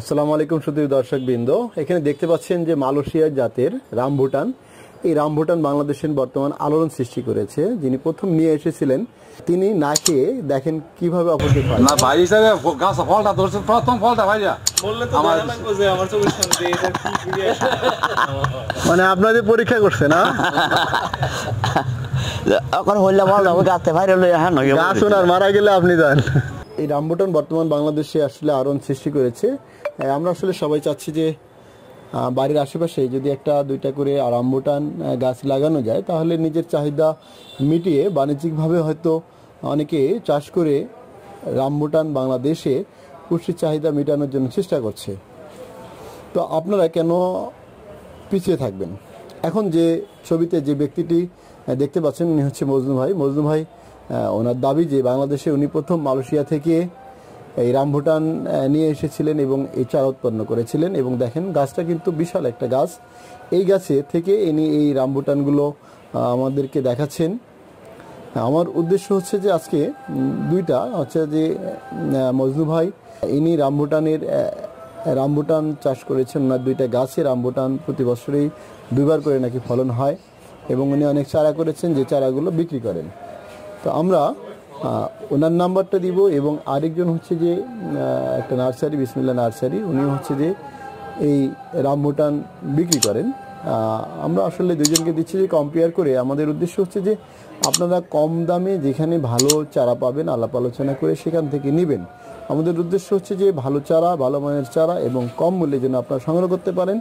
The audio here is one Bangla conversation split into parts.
আসসালামু আলাইকুম শুধু দর্শক বৃন্দ এখানে দেখতে পাচ্ছেন যে মালয়েশিয়ার জাতের রামভুটান এই রামভুটান বাংলাদেশের বর্তমান আলোড়ন সৃষ্টি করেছে যিনি প্রথম নিয়ে এসেছিলেন তিনি না খেয়ে দেখেন কিভাবে অপরকে পায় না ভাই হিসাবে গাছ ফলটা ধরছে প্রথম ফলটা ভাইয়া মানে আপনাদের পরীক্ষা করছে না এখন হইলে ভালো গাছে ভাইরে হ্যাঁ গাছ মারা গেলে আপনি যান এই রামভুটান বর্তমান বাংলাদেশে আসলে আরণ সৃষ্টি করেছে হ্যাঁ, আমরা আসলে সবাই চাচ্ছি যে বাড়ির আশেপাশে যদি একটা দুইটা করে আরাম্বুটান গাছ লাগানো যায় তাহলে নিজের চাহিদা মিটিয়ে বাণিজ্যিকভাবে হয়তো অনেকে চাষ করে রামবুটান বাংলাদেশে পুষ্টির চাহিদা মেটানোর জন্য চেষ্টা করছে তো আপনারা কেন পিছিয়ে থাকবেন এখন যে ছবিতে যে ব্যক্তিটি দেখতে পাচ্ছেন উনি হচ্ছে মজনু ভাই মজনু ভাই ওনার দাবি যে বাংলাদেশে উনি প্রথম মালয়েশিয়া থেকে এই রামভুটান নিয়ে এসেছিলেন এবং এই চারা উৎপন্ন করেছিলেন এবং দেখেন গাছটা কিন্তু বিশাল একটা গাছ এই গাছে থেকে ইনি এই রামভুটানগুলো আমাদেরকে দেখাচ্ছেন আমার উদ্দেশ্য হচ্ছে যে আজকে দুইটা হচ্ছে যে মজনু ভাই ইনি রামভুটানের রামভুটান চাষ করেছেন ওনার দুইটা গাছে রামভুটান প্রতি বছরেই দুইবার করে নাকি ফলন হয় এবং উনি অনেক চারা করেছেন যে চারাগুলো বিক্রি করেন তো আমরা ওনার নাম্বারটা দিব এবং আরেকজন হচ্ছে যে একটা নার্সারি বিসমিল্লা নার্সারি উনি হচ্ছে যে এই রামভুটান বিক্রি করেন আমরা আসলে দুজনকে দিচ্ছি যে কম্পেয়ার করে আমাদের উদ্দেশ্য হচ্ছে যে আপনারা কম দামে যেখানে ভালো চারা পাবেন আলাপ আলোচনা করে সেখান থেকে নেবেন আমাদের উদ্দেশ্য হচ্ছে যে ভালো চারা ভালো মানের চারা এবং কম মূল্যে যেন আপনারা সংগ্রহ করতে পারেন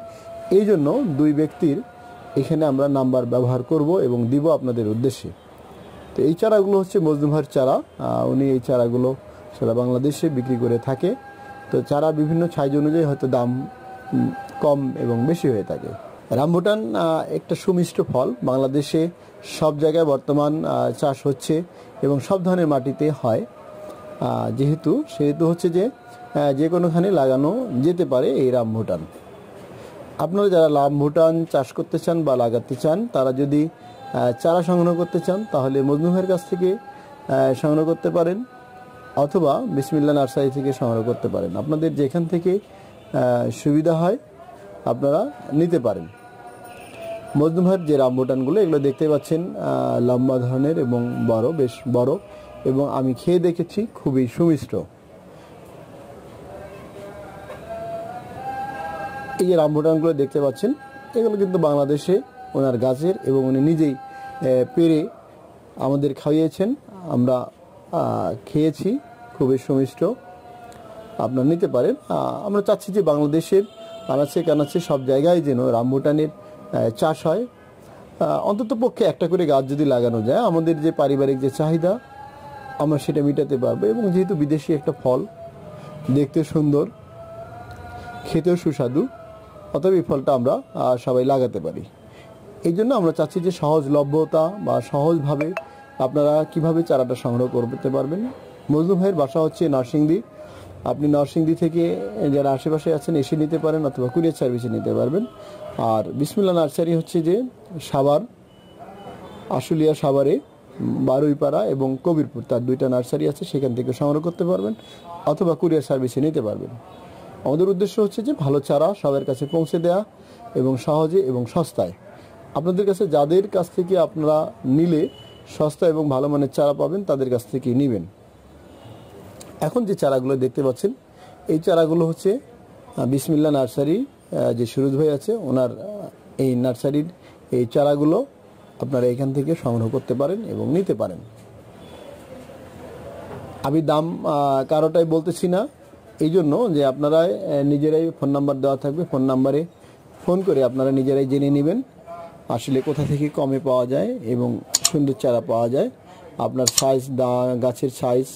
এই জন্য দুই ব্যক্তির এখানে আমরা নাম্বার ব্যবহার করব এবং দিব আপনাদের উদ্দেশ্যে তো এই চারাগুলো হচ্ছে মজদুমহার চারা উনি এই চারাগুলো সারা বাংলাদেশে বিক্রি করে থাকে তো চারা বিভিন্ন সাইজ অনুযায়ী হয়তো দাম কম এবং বেশি হয়ে থাকে রামভুটান একটা সুমিষ্ট ফল বাংলাদেশে সব জায়গায় বর্তমান চাষ হচ্ছে এবং সব ধরনের মাটিতে হয় যেহেতু সেহেতু হচ্ছে যে যে কোনোখানে লাগানো যেতে পারে এই রামভুটান আপনারা যারা রামভুটান চাষ করতে চান বা লাগাতে চান তারা যদি চারা সংগ্রহ করতে চান তাহলে মজনু ভাইয়ের কাছ থেকে সংগ্রহ করতে পারেন অথবা বিসমিল্লা নার্সারি থেকে সংগ্রহ করতে পারেন আপনাদের যেখান থেকে সুবিধা হয় আপনারা নিতে পারেন মজনু ভাইয়ের যে রামবুটানগুলো এগুলো দেখতে পাচ্ছেন লম্বা ধরনের এবং বড় বেশ বড় এবং আমি খেয়ে দেখেছি খুবই সুমিষ্ট এই যে রামভুটানগুলো দেখতে পাচ্ছেন এগুলো কিন্তু বাংলাদেশে ওনার গাছের এবং উনি নিজেই পেরে আমাদের খাইয়েছেন আমরা খেয়েছি খুবই সুমিষ্ট আপনার নিতে পারেন আমরা চাচ্ছি যে বাংলাদেশের আনাচে কানাচে সব জায়গায় যেন রামভুটানের চাষ হয় অন্তত পক্ষে একটা করে গাছ যদি লাগানো যায় আমাদের যে পারিবারিক যে চাহিদা আমরা সেটা মেটাতে পারবো এবং যেহেতু বিদেশি একটা ফল দেখতে সুন্দর খেতেও সুস্বাদু অতএব এই ফলটা আমরা সবাই লাগাতে পারি এই জন্য আমরা চাচ্ছি যে সহজলভ্যতা বা সহজভাবে আপনারা কিভাবে চারাটা সংগ্রহ করতে পারবেন মজনু ভাইয়ের বাসা হচ্ছে নার্সিংদি আপনি নার্সিংদি থেকে যারা আশেপাশে আছেন এসে নিতে পারেন অথবা কুরিয়ার সার্ভিসে নিতে পারবেন আর বিসমুল্লা নার্সারি হচ্ছে যে সাভার আশুলিয়া সাভারে বারুইপাড়া এবং কবিরপুর তার দুইটা নার্সারি আছে সেখান থেকে সংগ্রহ করতে পারবেন অথবা কুরিয়ার সার্ভিসে নিতে পারবেন আমাদের উদ্দেশ্য হচ্ছে যে ভালো চারা সবার কাছে পৌঁছে দেয়া এবং সহজে এবং সস্তায় আপনাদের কাছে যাদের কাছ থেকে আপনারা নিলে সস্তা এবং ভালো মানের চারা পাবেন তাদের কাছ থেকেই নেবেন এখন যে চারাগুলো দেখতে পাচ্ছেন এই চারাগুলো হচ্ছে বিসমিল্লা নার্সারি যে সুরজ ভাই আছে ওনার এই নার্সারির এই চারাগুলো আপনারা এখান থেকে সংগ্রহ করতে পারেন এবং নিতে পারেন আমি দাম কারোটাই বলতেছি না এই জন্য যে আপনারা নিজেরাই ফোন নাম্বার দেওয়া থাকবে ফোন নাম্বারে ফোন করে আপনারা নিজেরাই জেনে নেবেন আসলে কোথা থেকে কমে পাওয়া যায় এবং সুন্দর চারা পাওয়া যায় আপনার সাইজ দা গাছের সাইজ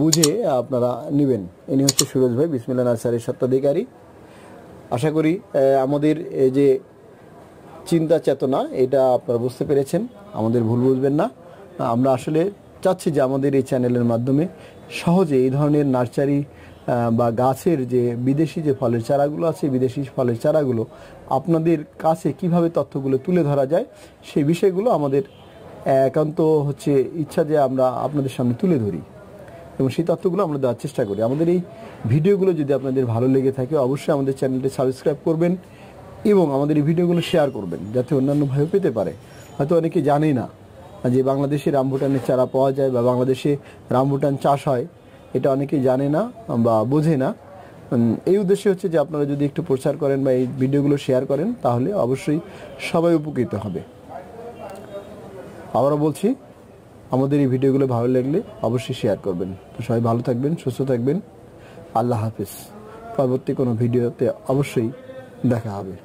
বুঝে আপনারা নেবেন ইনি হচ্ছে সুরজ ভাই বিসমিল্লা নার্সারির স্বত্বাধিকারী আশা করি আমাদের যে চিন্তা চেতনা এটা আপনারা বুঝতে পেরেছেন আমাদের ভুল বুঝবেন না আমরা আসলে চাচ্ছি যে আমাদের এই চ্যানেলের মাধ্যমে সহজে এই ধরনের নার্সারি বা গাছের যে বিদেশি যে ফলের চারাগুলো আছে বিদেশি ফলের চারাগুলো আপনাদের কাছে কিভাবে তথ্যগুলো তুলে ধরা যায় সেই বিষয়গুলো আমাদের একান্ত হচ্ছে ইচ্ছা যে আমরা আপনাদের সামনে তুলে ধরি এবং সেই তথ্যগুলো আমরা দেওয়ার চেষ্টা করি আমাদের এই ভিডিওগুলো যদি আপনাদের ভালো লেগে থাকে অবশ্যই আমাদের চ্যানেলটি সাবস্ক্রাইব করবেন এবং আমাদের এই ভিডিওগুলো শেয়ার করবেন যাতে অন্যান্য ভাইও পেতে পারে হয়তো অনেকে জানে না যে বাংলাদেশে রামভুটানের চারা পাওয়া যায় বা বাংলাদেশে রামভুটান চাষ হয় এটা অনেকেই জানে না বা বোঝে না এই উদ্দেশ্যে হচ্ছে যে আপনারা যদি একটু প্রচার করেন বা এই ভিডিওগুলো শেয়ার করেন তাহলে অবশ্যই সবাই উপকৃত হবে আবারও বলছি আমাদের এই ভিডিওগুলো ভালো লাগলে অবশ্যই শেয়ার করবেন তো সবাই ভালো থাকবেন সুস্থ থাকবেন আল্লাহ হাফিজ পরবর্তী কোনো ভিডিওতে অবশ্যই দেখা হবে